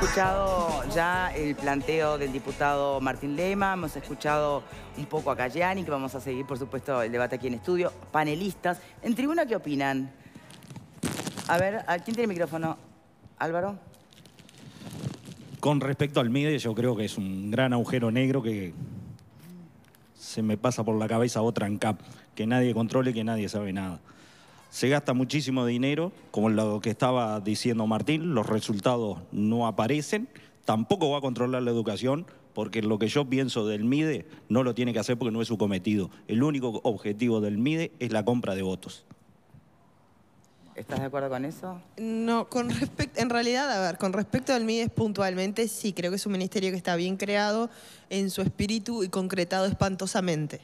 Hemos escuchado ya el planteo del diputado Martín Lema, hemos escuchado un poco a Cayani, que vamos a seguir, por supuesto, el debate aquí en estudio. Panelistas, en tribuna, ¿qué opinan? A ver, ¿quién tiene micrófono? Álvaro. Con respecto al MIDE, yo creo que es un gran agujero negro que se me pasa por la cabeza otra en CAP, que nadie controle, que nadie sabe nada se gasta muchísimo dinero, como lo que estaba diciendo Martín, los resultados no aparecen, tampoco va a controlar la educación, porque lo que yo pienso del MIDE no lo tiene que hacer porque no es su cometido. El único objetivo del MIDE es la compra de votos. ¿Estás de acuerdo con eso? No, con respecto, en realidad, a ver, con respecto al MIDES puntualmente, sí, creo que es un ministerio que está bien creado en su espíritu y concretado espantosamente.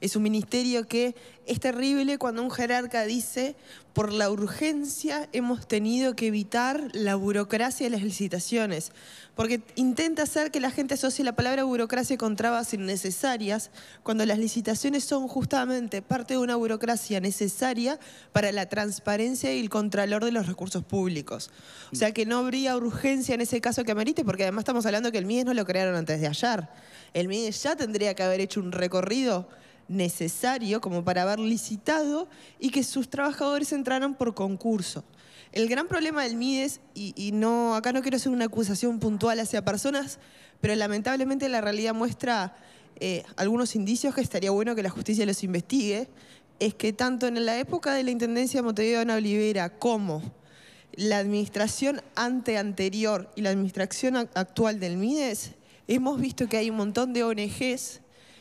Es un ministerio que es terrible cuando un jerarca dice, por la urgencia hemos tenido que evitar la burocracia de las licitaciones, porque intenta hacer que la gente asocie la palabra burocracia con trabas innecesarias, cuando las licitaciones son justamente parte de una burocracia necesaria para la transparencia el Contralor de los Recursos Públicos. O sea que no habría urgencia en ese caso que amerite, porque además estamos hablando que el MIDES no lo crearon antes de ayer. El MIDES ya tendría que haber hecho un recorrido necesario como para haber licitado y que sus trabajadores entraran por concurso. El gran problema del MIDES, y, no, acá no quiero hacer una acusación puntual hacia personas, pero lamentablemente la realidad muestra eh, algunos indicios que estaría bueno que la justicia los investigue es que tanto en la época de la Intendencia de Montevideo Ana Olivera como la administración ante anterior y la administración actual del MIDES, hemos visto que hay un montón de ONGs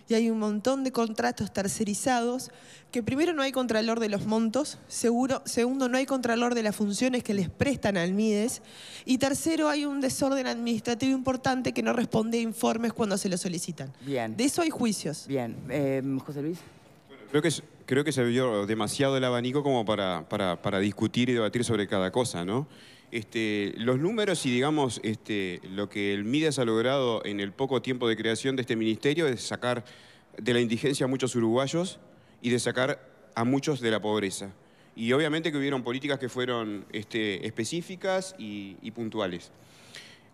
y hay un montón de contratos tercerizados que primero no hay contralor de los montos, segundo no hay contralor de las funciones que les prestan al MIDES y tercero hay un desorden administrativo importante que no responde a informes cuando se lo solicitan. Bien. De eso hay juicios. Bien. Eh, José Luis. creo que creo que se vio demasiado el abanico como para, para, discutir y debatir sobre cada cosa, ¿no? Este, los números y digamos este, lo que el Mides ha logrado en el poco tiempo de creación de este ministerio es sacar de la indigencia a muchos uruguayos y de sacar a muchos de la pobreza. Y obviamente que hubieron políticas que fueron este, específicas y, puntuales.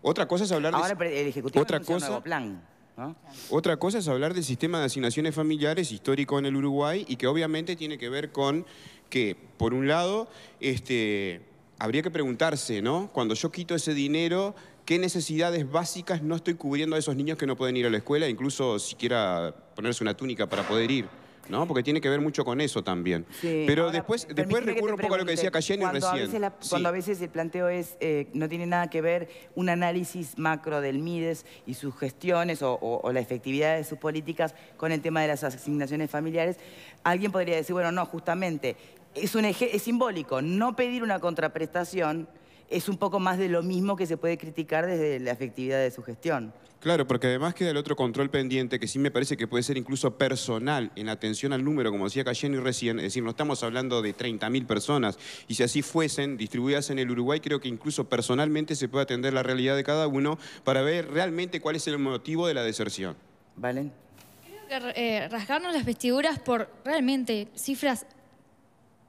Otra cosa es hablar de... Ahora el Ejecutivo otra cosa, un plan. ¿Ah? Otra cosa es hablar del sistema de asignaciones familiares histórico en el Uruguay y que obviamente tiene que ver con que, por un lado, este, habría que preguntarse, ¿no? Cuando yo quito ese dinero, ¿qué necesidades básicas no estoy cubriendo a esos niños que no pueden ir a la escuela, incluso siquiera ponerse una túnica para poder ir? ¿no? Porque tiene que ver mucho con eso también. Pero después, después recurro un poco a lo que decía Cayenne recién. Cuando a veces el planteo es, eh, no tiene nada que ver un análisis macro del MIDES y sus gestiones o, la efectividad de sus políticas con el tema de las asignaciones familiares, alguien podría decir, bueno, no, justamente, es, un es simbólico no pedir una contraprestación es un poco más de lo mismo que se puede criticar desde la efectividad de su gestión. Claro, porque además queda el otro control pendiente que sí me parece que puede ser incluso personal en atención al número, como decía Cayeni recién, es decir, no estamos hablando de 30.000 personas y si así fuesen distribuidas en el Uruguay, creo que incluso personalmente se puede atender la realidad de cada uno para ver realmente cuál es el motivo de la deserción. ¿Valen? Creo que eh, rasgarnos las vestiduras por realmente cifras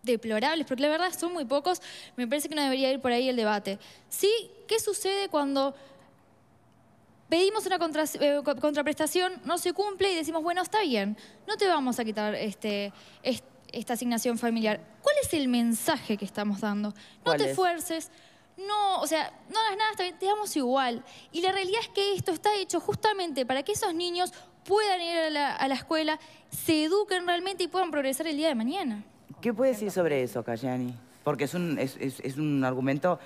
deplorables, porque la verdad son muy pocos, me parece que no debería ir por ahí el debate. ¿Sí? ¿Qué sucede cuando pedimos una eh, contraprestación, no se cumple y decimos, bueno, está bien, no te vamos a quitar este, esta asignación familiar? ¿Cuál es el mensaje que estamos dando? No te esfuerces, No, o sea, no hagas nada, te damos igual. Y la realidad es que esto está hecho justamente para que esos niños puedan ir a la escuela, se eduquen realmente y puedan progresar el día de mañana. ¿Qué puede decir sobre eso, Cayani? Porque es un, es, un argumento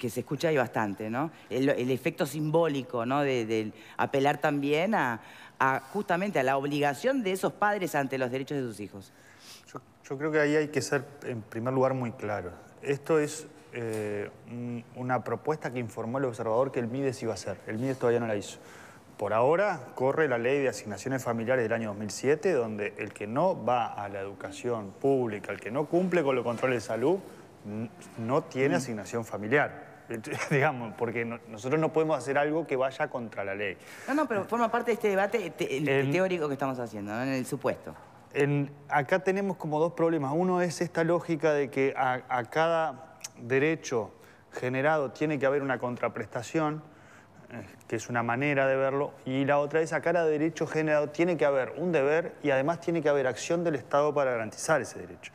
que se escucha ahí bastante, ¿no? El, efecto simbólico, ¿no? De, apelar también a, justamente a la obligación de esos padres ante los derechos de sus hijos. Yo, creo que ahí hay que ser, en primer lugar, muy claro. Esto es eh, una propuesta que informó el observador que el MIDES iba a hacer. El MIDES todavía no la hizo. Por ahora corre la ley de asignaciones familiares del año 2007, donde el que no va a la educación pública, el que no cumple con los controles de salud, no tiene mm. asignación familiar. Eh, digamos, porque nosotros no podemos hacer algo que vaya contra la ley. No, no, pero forma parte de este debate teórico que estamos haciendo, ¿no? en el supuesto. acá tenemos como dos problemas. Uno es esta lógica de que a cada derecho generado tiene que haber una contraprestación que es una manera de verlo, y la otra es cara de derecho generado tiene que haber un deber y además tiene que haber acción del Estado para garantizar ese derecho.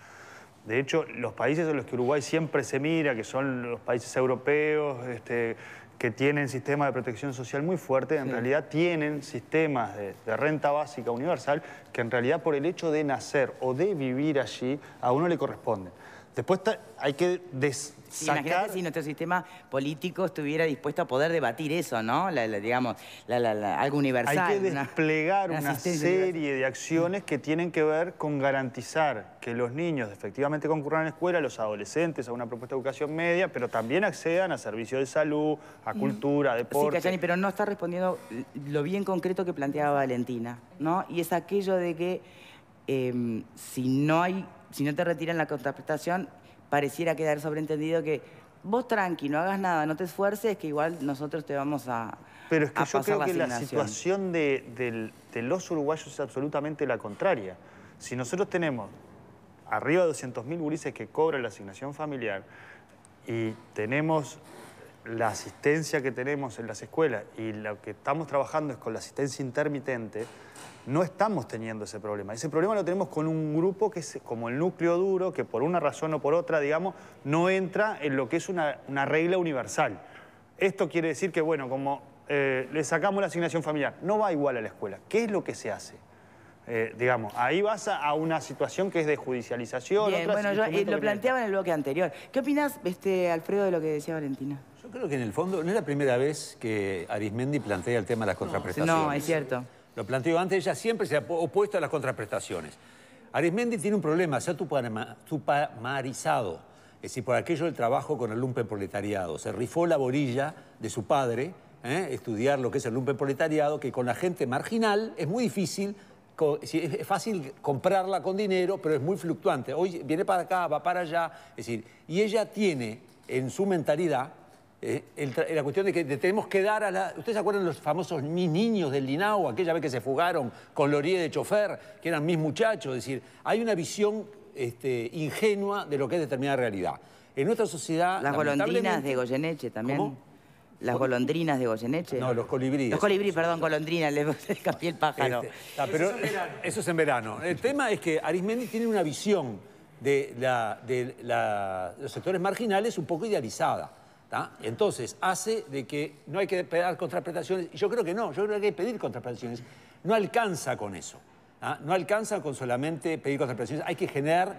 De hecho, los países en los que Uruguay siempre se mira, que son los países europeos, este, que tienen sistemas de protección social muy fuertes, en realidad tienen sistemas de, de, renta básica universal que en realidad por el hecho de nacer o de vivir allí a uno le corresponden. Después hay que sacar... Imagínate si nuestro sistema político estuviera dispuesto a poder debatir eso, ¿no? digamos, algo universal. Hay que desplegar una, serie de acciones que tienen que ver con garantizar que los niños efectivamente concurran a la escuela, los adolescentes a una propuesta de educación media, pero también accedan a servicios de salud, a cultura, deporte. Sí, pero no está respondiendo lo bien concreto que planteaba Valentina, ¿no? Y es aquello de que em, si no hay si no te retiran la contraprestación, pareciera quedar sobreentendido que vos tranqui, no hagas nada, no te esfuerces, que igual nosotros te vamos a Pero es que yo creo la que la situación de, los uruguayos es absolutamente la contraria. Si nosotros tenemos arriba de 200.000 gurises que cobran la asignación familiar y tenemos la asistencia que tenemos en las escuelas y lo que estamos trabajando es con la asistencia intermitente, no estamos teniendo ese problema. Ese problema lo tenemos con un grupo que es como el núcleo duro, que por una razón o por otra, digamos, no entra en lo que es una, regla universal. Esto quiere decir que, bueno, como eh, le sacamos la asignación familiar, no va igual a la escuela. ¿Qué es lo que se hace? Eh, digamos, ahí vas a, una situación que es de judicialización. Bien, bueno, yo eh, lo planteaba en el bloque anterior. ¿Qué opinas, este, Alfredo, de lo que decía Valentina? Yo creo que en el fondo no es la primera vez que Arismendi plantea el tema de las contraprestaciones. No, es cierto. Lo planteó antes, ella siempre se ha opuesto a las contraprestaciones. Arismendi tiene un problema, se ha tupamarizado, es decir, por aquello del trabajo con el lumpen proletariado. Se rifó la borilla de su padre, ¿eh? estudiar lo que es el lumpen proletariado, que con la gente marginal es muy difícil es fácil comprarla con dinero, pero es muy fluctuante. Hoy viene para acá, va para allá. decir, y ella tiene en su mentalidad eh, la cuestión de que tenemos que dar a la... ¿Ustedes se acuerdan de los famosos mis niños del Linao, aquella vez que se fugaron con Lorie de chofer, que eran mis muchachos? decir, hay una visión este, ingenua de lo que es determinada realidad. En nuestra sociedad... Las golondinas de Goyeneche también. Las golondrinas de Goyeneche. No, los colibríes. Los colibríes, perdón, golondrinas, le cambié el pájaro. Este, pero eso es, en verano. El tema es que Arismendi tiene una visión de, la, de los sectores marginales un poco idealizada. Entonces, hace de que no hay que pedir contraprestaciones. Y yo creo que no, yo creo que hay que pedir contraprestaciones. No alcanza con eso. No alcanza con solamente pedir contraprestaciones. Hay que generar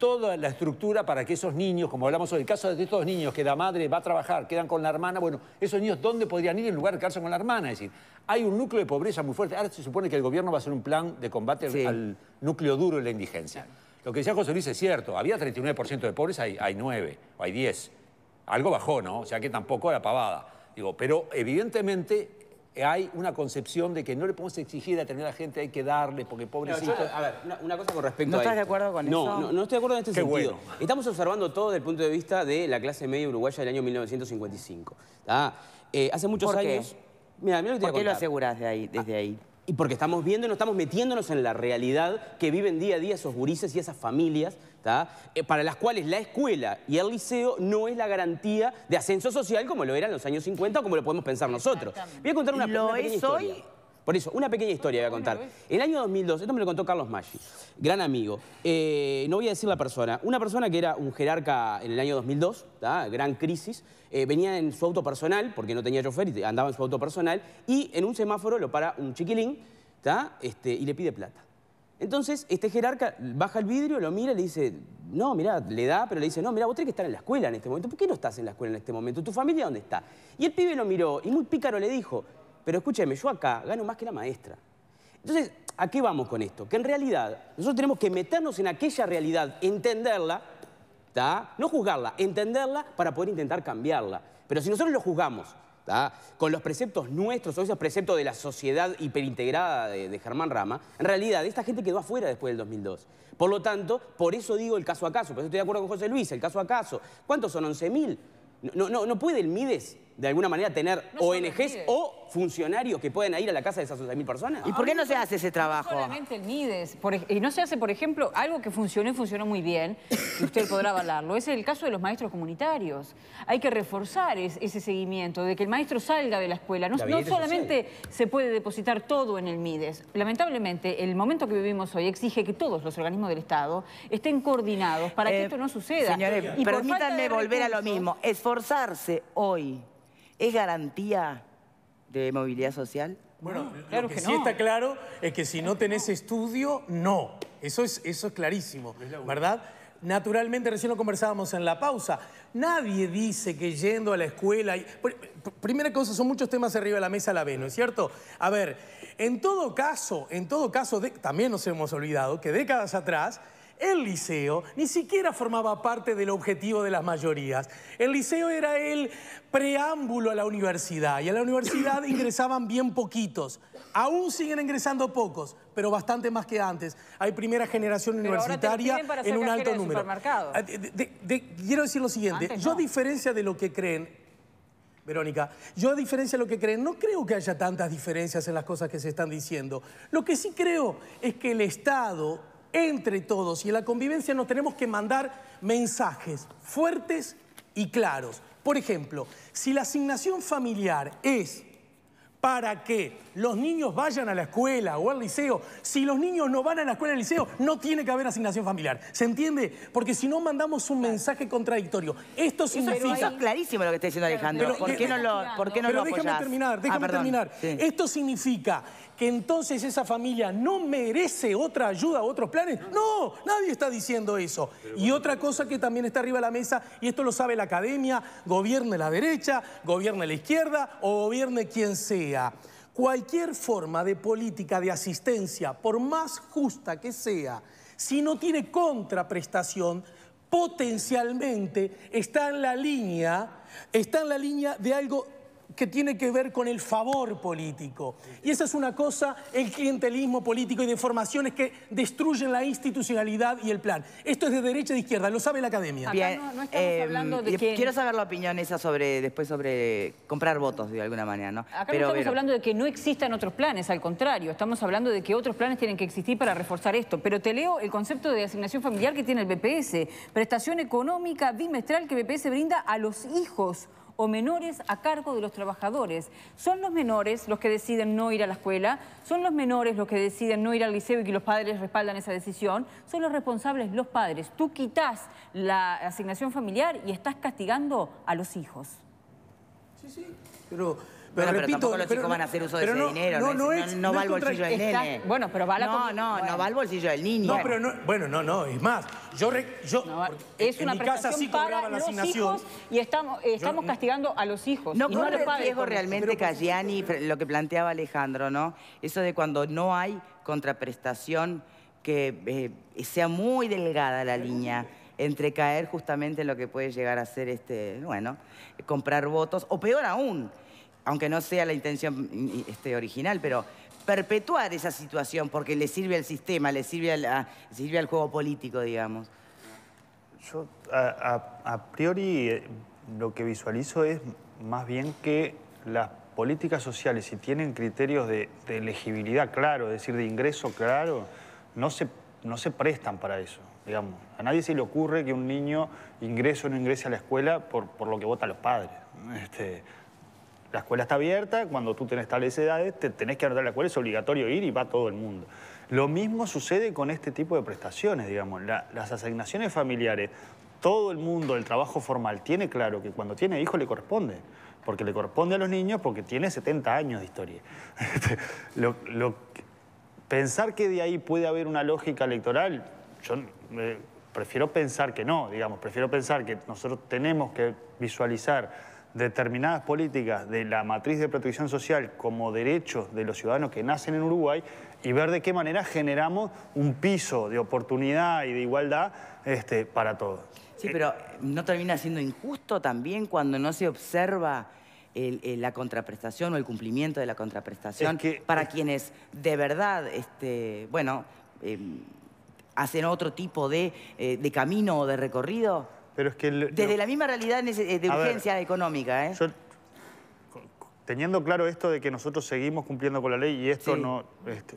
toda la estructura para que esos niños, como hablamos sobre el caso de estos niños que la madre va a trabajar, quedan con la hermana, bueno, esos niños, ¿dónde podrían ir en lugar de quedarse con la hermana? Es decir, hay un núcleo de pobreza muy fuerte. Ahora se supone que el gobierno va a hacer un plan de combate al núcleo duro de la indigencia. Lo que decía José Luis es cierto, había 39% de pobres, hay, hay 9 o hay 10. Algo bajó, ¿no? O sea que tampoco era pavada. Digo, pero evidentemente hay una concepción de que no le podemos exigir a determinada gente, hay que darle, porque pobrecito... a ver, una, cosa con respecto ¿No estás de acuerdo con eso? No, no estoy de acuerdo en este sentido. Estamos observando todo desde el punto de vista de la clase media uruguaya del año 1955. Eh, hace muchos años... ¿Por qué lo aseguras desde ah, ahí? Y porque estamos viendo y estamos metiéndonos en la realidad que viven día a día esos gurises y esas familias eh, para las cuales la escuela y el liceo no es la garantía de ascenso social como lo era en los años 50 o como lo podemos pensar nosotros. Voy a contar una, pequeña historia. Por eso, una pequeña historia voy a contar. El año 2002, esto me lo contó Carlos Maggi, gran amigo. Eh, no voy a decir la persona. Una persona que era un jerarca en el año 2002, gran crisis, eh, venía en su auto personal, porque no tenía chofer y andaba en su auto personal, y en un semáforo lo para un chiquilín este, y le pide plata. Entonces, este jerarca baja el vidrio, lo mira y le dice, no, mira, le da, pero le dice, no, mira, vos tenés que estar en la escuela en este momento. ¿Por qué no estás en la escuela en este momento? ¿Tu familia dónde está? Y el pibe lo miró y muy pícaro le dijo, pero escúcheme, yo acá gano más que la maestra. Entonces, ¿a qué vamos con esto? Que en realidad nosotros tenemos que meternos en aquella realidad, entenderla, no juzgarla, entenderla para poder intentar cambiarla. Pero si nosotros lo juzgamos, con los preceptos nuestros, o esos preceptos de la sociedad hiperintegrada de, Germán Rama, en realidad esta gente quedó afuera después del 2002. Por lo tanto, por eso digo el caso a caso, por eso estoy de acuerdo con José Luis, el caso a caso. ¿Cuántos son? ¿11.000? No, no, no puede el Mides de alguna manera tener ONGs o funcionarios que puedan ir a la casa de esas 11.000 personas? ¿Y por qué no se hace ese trabajo? No solamente el MIDES. y no se hace, por ejemplo, algo que funcionó y funcionó muy bien, y usted podrá avalarlo, es el caso de los maestros comunitarios. Hay que reforzar ese seguimiento, de que el maestro salga de la escuela. No, solamente se puede depositar todo en el MIDES. Lamentablemente, el momento que vivimos hoy exige que todos los organismos del Estado estén coordinados para que eh, esto no suceda. Señores, permítanme volver a lo mismo. Esforzarse hoy ¿es garantía de movilidad social? Bueno, ah, lo que, sí está claro es que si no tenés estudio, no. Eso es, eso es clarísimo, ¿verdad? Naturalmente, recién lo conversábamos en la pausa, nadie dice que yendo a la escuela... Primera cosa, son muchos temas arriba de la mesa a la vez, ¿no es cierto? A ver, en todo caso, en todo caso, también nos hemos olvidado que décadas atrás el liceo ni siquiera formaba parte del objetivo de las mayorías. El liceo era el preámbulo a la universidad y a la universidad ingresaban bien poquitos. Aún siguen ingresando pocos, pero bastante más que antes. Hay primera generación universitaria en un alto número. Ah, quiero decir lo siguiente, yo a diferencia de lo que creen, Verónica, yo a diferencia de lo que creen, no creo que haya tantas diferencias en las cosas que se están diciendo. Lo que sí creo es que el Estado entre todos. Y en la convivencia nos tenemos que mandar mensajes fuertes y claros. Por ejemplo, si la asignación familiar es para que los niños vayan a la escuela o al liceo. Si los niños no van a la escuela o al liceo, no tiene que haber asignación familiar. ¿Se entiende? Porque si no, mandamos un mensaje contradictorio. Esto significa... Eso es clarísimo lo que está diciendo Alejandro. Eh, eh, ¿Por qué no lo, por pero déjame terminar, ah, déjame terminar. Esto significa que entonces esa familia no merece otra ayuda, otros planes. No, nadie está diciendo eso. Y otra cosa que también está arriba de la mesa, y esto lo sabe la academia, gobierne la derecha, gobierne la izquierda o gobierne quien sea. Cualquier forma de política de asistencia, por más justa que sea, si no tiene contraprestación, potencialmente está en la línea, está en la línea de algo que tiene que ver con el favor político. Y esa es una cosa, el clientelismo político y de formaciones que destruyen la institucionalidad y el plan. Esto es de derecha a de izquierda, lo sabe la academia. Eh, hablando de Quiero saber la opinión esa sobre, después sobre comprar votos de alguna manera, ¿no? Acá no estamos hablando de que no existan otros planes, al contrario, estamos hablando de que otros planes tienen que existir para reforzar esto. Pero te leo el concepto de asignación familiar que tiene el BPS, prestación económica bimestral que BPS brinda a los hijos o menores a cargo de los trabajadores. Son los menores los que deciden no ir a la escuela, son los menores los que deciden no ir al liceo y que los padres respaldan esa decisión, son los responsables los padres. Tú quitas la asignación familiar y estás castigando a los hijos. Sí, sí, pero... Pero, bueno, repito, pero tampoco los chicos van a hacer uso de ese dinero. No, no, es, no, va al bolsillo del nene. Bueno, pero va a la No, no, no va al bolsillo del niño. No, pero no, bueno, no, no, es más. Yo, es una prestación para los la Hijos y estamos, estamos castigando a los hijos. No, y no es riesgo realmente Cagliani, lo que planteaba Alejandro, ¿no? Eso de cuando no hay contraprestación, que eh, sea muy delgada la línea entre caer justamente en lo que puede llegar a ser este, bueno, comprar votos, o peor aún, aunque no sea la intención mm, este, original, pero perpetuar esa situación porque le sirve al sistema, le sirve, sirve al juego político, digamos. Yo a, priori eh, lo que visualizo es más bien que las políticas sociales, si tienen criterios de, elegibilidad claro, es decir, de ingreso claro, no se, no se prestan para eso, digamos. A nadie se le ocurre que un niño ingrese o no ingrese a la escuela por, por lo que votan los padres. Este, la escuela está abierta, cuando tú tenés tales edades, te tenés que anotar la escuela, es obligatorio ir y va todo el mundo. Lo mismo sucede con este tipo de prestaciones, digamos. las asignaciones familiares, todo el mundo, el trabajo formal, tiene claro que cuando tiene hijos le corresponde porque le corresponde a los niños porque tiene 70 años de historia. pensar que de ahí puede haber una lógica electoral, yo eh, prefiero pensar que no, digamos, prefiero pensar que nosotros tenemos que visualizar determinadas políticas de la matriz de protección social como derechos de los ciudadanos que nacen en Uruguay y ver de qué manera generamos un piso de oportunidad y de igualdad este, para todos. Sí, pero eh, ¿no termina siendo injusto también cuando no se observa eh, la contraprestación o el cumplimiento de la contraprestación para quienes de verdad, este, bueno, em, hacen otro tipo de, eh, de camino o de recorrido? Desde la misma realidad eh, de urgencia económica, ¿eh? teniendo claro esto de que nosotros seguimos cumpliendo con la ley y esto no... Este,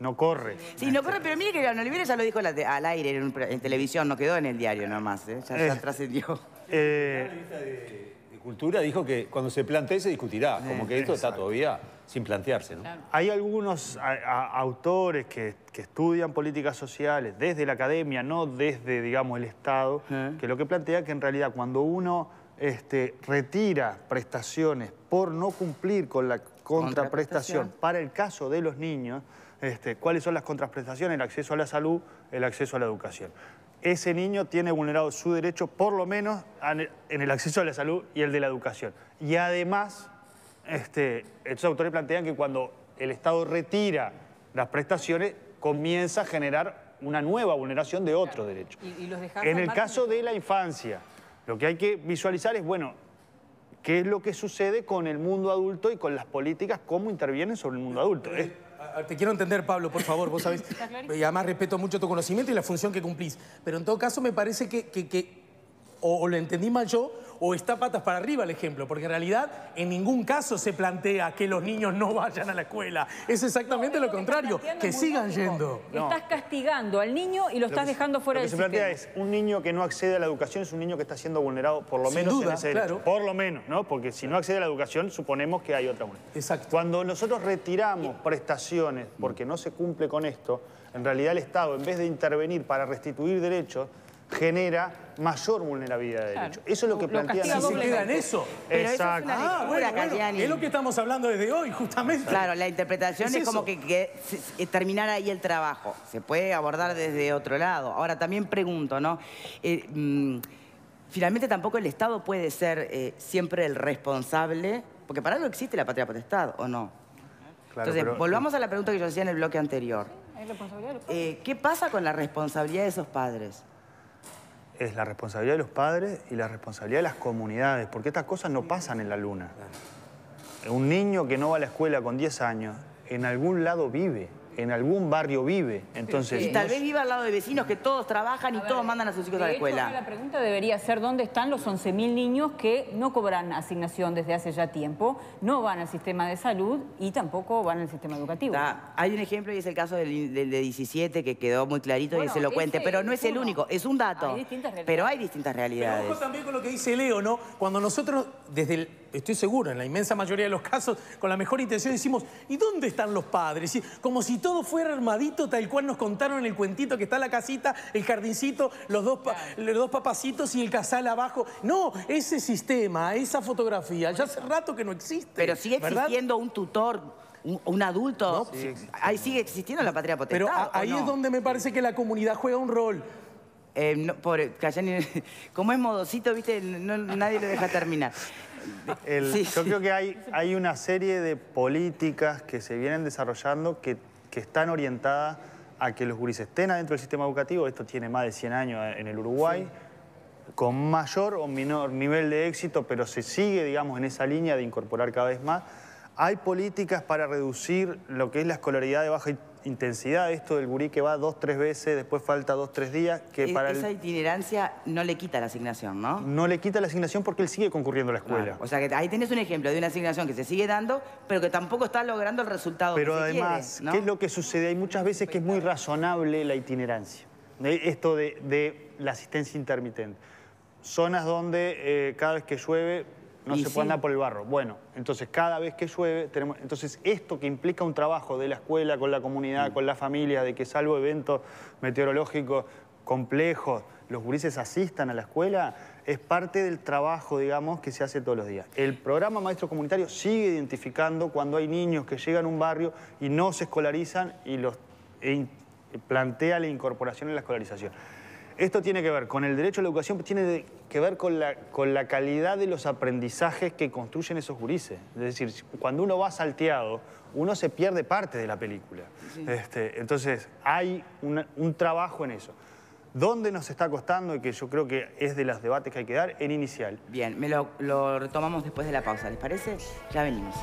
no corre. Sí, no corre, pero mire que el Olivera ya lo dijo al aire en, televisión, no quedó en el diario nomás, ¿eh? ya, trascendió. Eh, de, de Cultura dijo que cuando se plantee se discutirá, como que esto está todavía sin plantearse. ¿no? Hay algunos autores que, estudian políticas sociales desde la academia, no desde, digamos, el Estado, eh. que lo que plantea es que en realidad cuando uno este, retira prestaciones por no cumplir con la contraprestación para el caso de los niños, este, cuáles son las contraprestaciones, el acceso a la salud, el acceso a la educación. Ese niño tiene vulnerado su derecho, por lo menos, en el acceso a la salud y el de la educación. Y además este, estos autores plantean que cuando el Estado retira las prestaciones, comienza a generar una nueva vulneración de otros derecho. derechos. en el caso de la infancia, lo que hay que visualizar es, bueno, qué es lo que sucede con el mundo adulto y con las políticas, cómo intervienen sobre el mundo adulto. Eh, te quiero entender, Pablo, por favor, vos sabés. Y además respeto mucho tu conocimiento y la función que cumplís. Pero en todo caso me parece que, o, o lo entendí mal yo, o está patas para arriba el ejemplo, porque en realidad en ningún caso se plantea que los niños no vayan a la escuela. Es exactamente lo, contrario, que, sigan yendo. Estás castigando al niño y lo, estás dejando fuera del sistema. Lo que se plantea es, un niño que no accede a la educación es un niño que está siendo vulnerado, por lo menos en ese derecho. Por lo menos, ¿no? Porque si no accede a la educación, suponemos que hay otra. Exacto. Cuando nosotros retiramos prestaciones porque no se cumple con esto, en realidad el Estado, en vez de intervenir para restituir derechos, genera mayor vulnerabilidad de derecho. Eso es lo que plantean. Lo ¿Y se en eso? Exacto. Ah, es, lo que estamos hablando desde hoy, justamente. Claro, la interpretación es, como que, terminar ahí el trabajo. Se puede abordar desde otro lado. Ahora, también pregunto, ¿no? Eh, mm, finalmente tampoco el Estado puede ser eh, siempre el responsable, porque para algo existe la patria potestad, ¿o no? Entonces, volvamos eh, a la pregunta que yo hacía en el bloque anterior. ¿Qué pasa con la responsabilidad de esos padres? es la responsabilidad de los padres y la responsabilidad de las comunidades, porque estas cosas no pasan en la luna. Un niño que no va a la escuela con 10 años, en algún lado vive en algún barrio vive. Entonces, Y tal vez viva al lado de vecinos que todos trabajan y todos mandan a sus hijos a la escuela. la pregunta debería ser dónde están los 11.000 niños que no cobran asignación desde hace ya tiempo, no van al sistema de salud y tampoco van al sistema educativo. Hay un ejemplo y es el caso del, de 17 que quedó muy clarito y y lo cuente, pero no es el único, es un dato. pero hay distintas realidades. Pero también con lo que dice Leo, ¿no? Cuando nosotros, desde el, estoy seguro, en la inmensa mayoría de los casos, con la mejor intención decimos, ¿y dónde están los padres? como si todo fuera armadito, tal cual nos contaron en el cuentito, que está la casita, el jardincito, los dos, los dos papacitos y el casal abajo. No, ese sistema, esa fotografía, ya hace rato que no existe. Pero sigue existiendo un tutor un, adulto. ahí sigue existiendo la patria potestad. Pero ahí es donde me parece que la comunidad juega un rol. Eh, como es modosito, viste, nadie lo deja terminar. yo creo que hay, hay una serie de políticas que se vienen desarrollando que que están orientadas a que los gurises estén adentro del sistema educativo, esto tiene más de 100 años en el Uruguay, con mayor o menor nivel de éxito, pero se sigue, digamos, en esa línea de incorporar cada vez más. Hay políticas para reducir lo que es la escolaridad de baja intensidad esto del gurí que va dos, tres veces, después falta dos, tres días. Que para esa itinerancia no le quita la asignación, ¿no? No le quita la asignación porque él sigue concurriendo a la escuela. O sea que ahí tenés un ejemplo de una asignación que se sigue dando, pero que tampoco está logrando el resultado Pero que se además, ¿qué es lo que sucede? Hay muchas veces que es muy razonable la itinerancia. ¿eh? Esto de, la asistencia intermitente. Zonas donde eh, cada vez que llueve no se puede andar por el barro. Bueno, entonces cada vez que llueve, tenemos, entonces esto que implica un trabajo de la escuela, con la comunidad, mm. con la familia, de que salvo eventos meteorológicos complejos, los gurises asistan a la escuela, es parte del trabajo, digamos, que se hace todos los días. El programa Maestro Comunitario sigue identificando cuando hay niños que llegan a un barrio y no se escolarizan y los e plantea la incorporación en la escolarización. Esto tiene que ver con el derecho a la educación, tiene que ver con la, calidad de los aprendizajes que construyen esos gurises. Es decir, cuando uno va salteado, uno se pierde parte de la película. Este, entonces, hay un trabajo en eso. ¿Dónde nos está costando? Y que yo creo que es de los debates que hay que dar, en inicial. Bien, me lo, lo retomamos después de la pausa, ¿les parece? Ya venimos.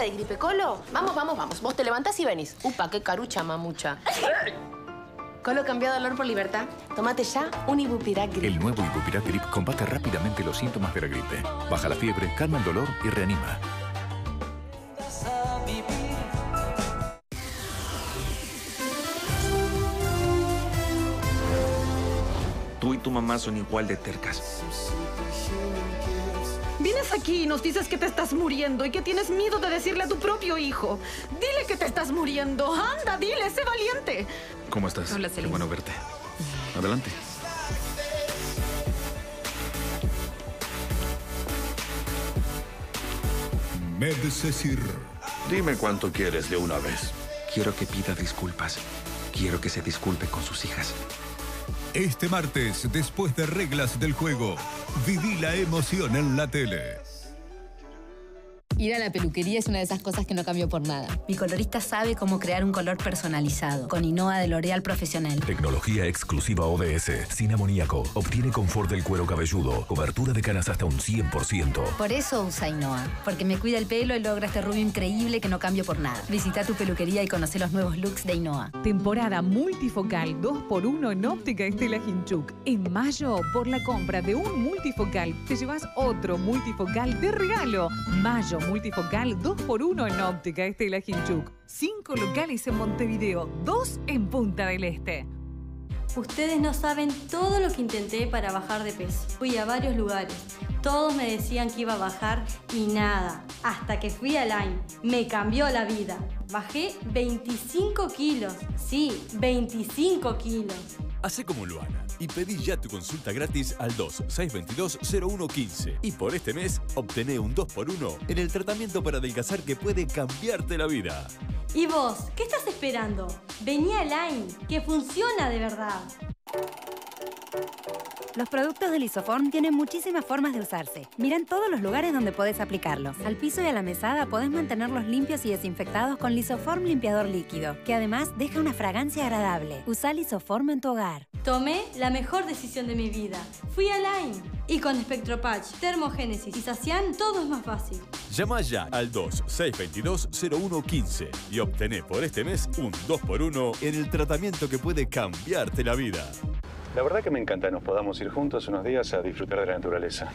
de gripe, Colo. Vamos, vamos, vamos. Vos te levantás y venís. Upa, qué carucha, mamucha. Colo cambiado dolor por libertad. Tómate ya un Ibupirac Grip. El nuevo Ibupirac Grip combate rápidamente los síntomas de la gripe. Baja la fiebre, calma el dolor y reanima. Tú y tu mamá son igual de tercas. Vienes aquí y nos dices que te estás muriendo y que tienes miedo de decirle a tu propio hijo. Dile que te estás muriendo. Anda, dile, sé valiente. ¿Cómo estás? Qué bueno verte. Adelante. Me decir Dime cuánto quieres de una vez. Quiero que pida disculpas. Quiero que se disculpe con sus hijas. Este martes, después de Reglas del Juego, Viví la emoción en la tele. Ir a la peluquería es una de esas cosas que no cambio por nada. Mi colorista sabe cómo crear un color personalizado con Inoa de L'Oreal Profesional. Tecnología exclusiva ODS, sin amoníaco. Obtiene confort del cuero cabelludo, cobertura de canas hasta un 100%. Por eso usa Inoa, porque me cuida el pelo y logra este rubio increíble que no cambio por nada. Visita tu peluquería y conoce los nuevos looks de Inoa. Temporada multifocal 2x1 en óptica Estela Hinchuk. En mayo, por la compra de un multifocal, te llevas otro multifocal de regalo. Mayo multifocal 2x1 en óptica la Hinchuk. Cinco locales en Montevideo, dos en Punta del Este. Ustedes no saben todo lo que intenté para bajar de peso. Fui a varios lugares. Todos me decían que iba a bajar y nada. Hasta que fui a Line. Me cambió la vida. Bajé 25 kilos. Sí, 25 kilos. Hace como Luana y pedí ya tu consulta gratis al 2-622-0115. Y por este mes, obtené un 2x1 en el tratamiento para adelgazar que puede cambiarte la vida. ¿Y vos? ¿Qué estás esperando? Vení a Line, que funciona de verdad. Los productos de Lisoform tienen muchísimas formas de usarse. en todos los lugares donde podés aplicarlos. Al piso y a la mesada podés mantenerlos limpios y desinfectados con Lisoform limpiador líquido, que además deja una fragancia agradable. Usa Lisoform en tu hogar. Tomé la mejor decisión de mi vida. Fui a Line. Y con Spectropatch, Termogénesis y Sacian, todo es más fácil. Llama ya al 26220115 y obtené por este mes un 2x1 en el tratamiento que puede cambiarte la vida. La verdad que me encanta nos podamos ir juntos unos días a disfrutar de la naturaleza.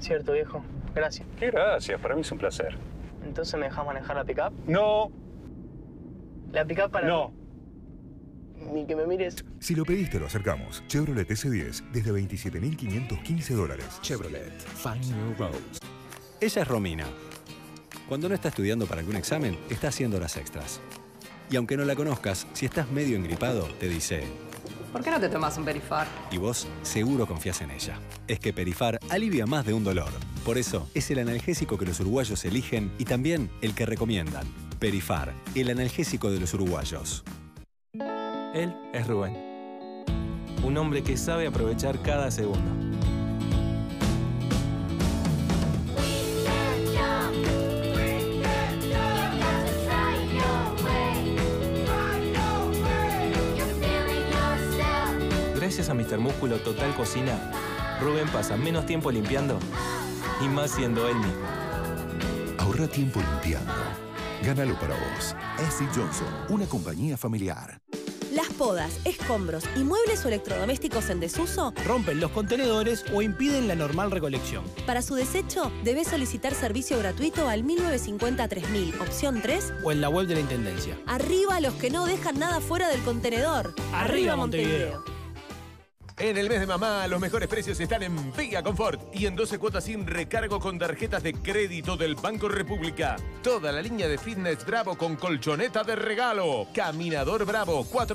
Cierto, viejo. Gracias. gracias, para mí es un placer. ¿Entonces me dejas manejar la pickup? No. La pickup para No que me mires. Si lo pediste, lo acercamos. Chevrolet S10 desde 27.515 dólares. Chevrolet, find new roads. Ella es Romina. Cuando no está estudiando para algún examen, está haciendo las extras. Y aunque no la conozcas, si estás medio engripado, te dice... ¿Por qué no te tomas un Perifar? Y vos seguro confías en ella. Es que Perifar alivia más de un dolor. Por eso es el analgésico que los uruguayos eligen y también el que recomiendan. Perifar, el analgésico de los uruguayos. Él es Rubén. Un hombre que sabe aprovechar cada segundo. Gracias a Mr. Músculo Total Cocina, Rubén pasa menos tiempo limpiando y más siendo él mismo. Ahorra tiempo limpiando. Gánalo para vos. S. Johnson, una compañía familiar podas, escombros y muebles o electrodomésticos en desuso rompen los contenedores o impiden la normal recolección. Para su desecho, debes solicitar servicio gratuito al 1950-3000, opción 3 o en la web de la Intendencia. Arriba los que no dejan nada fuera del contenedor. Arriba, Montevideo. En el mes de mamá, los mejores precios están en Vía Confort y en 12 cuotas sin recargo con tarjetas de crédito del Banco República. Toda la línea de fitness Bravo con colchoneta de regalo. Caminador Bravo 4.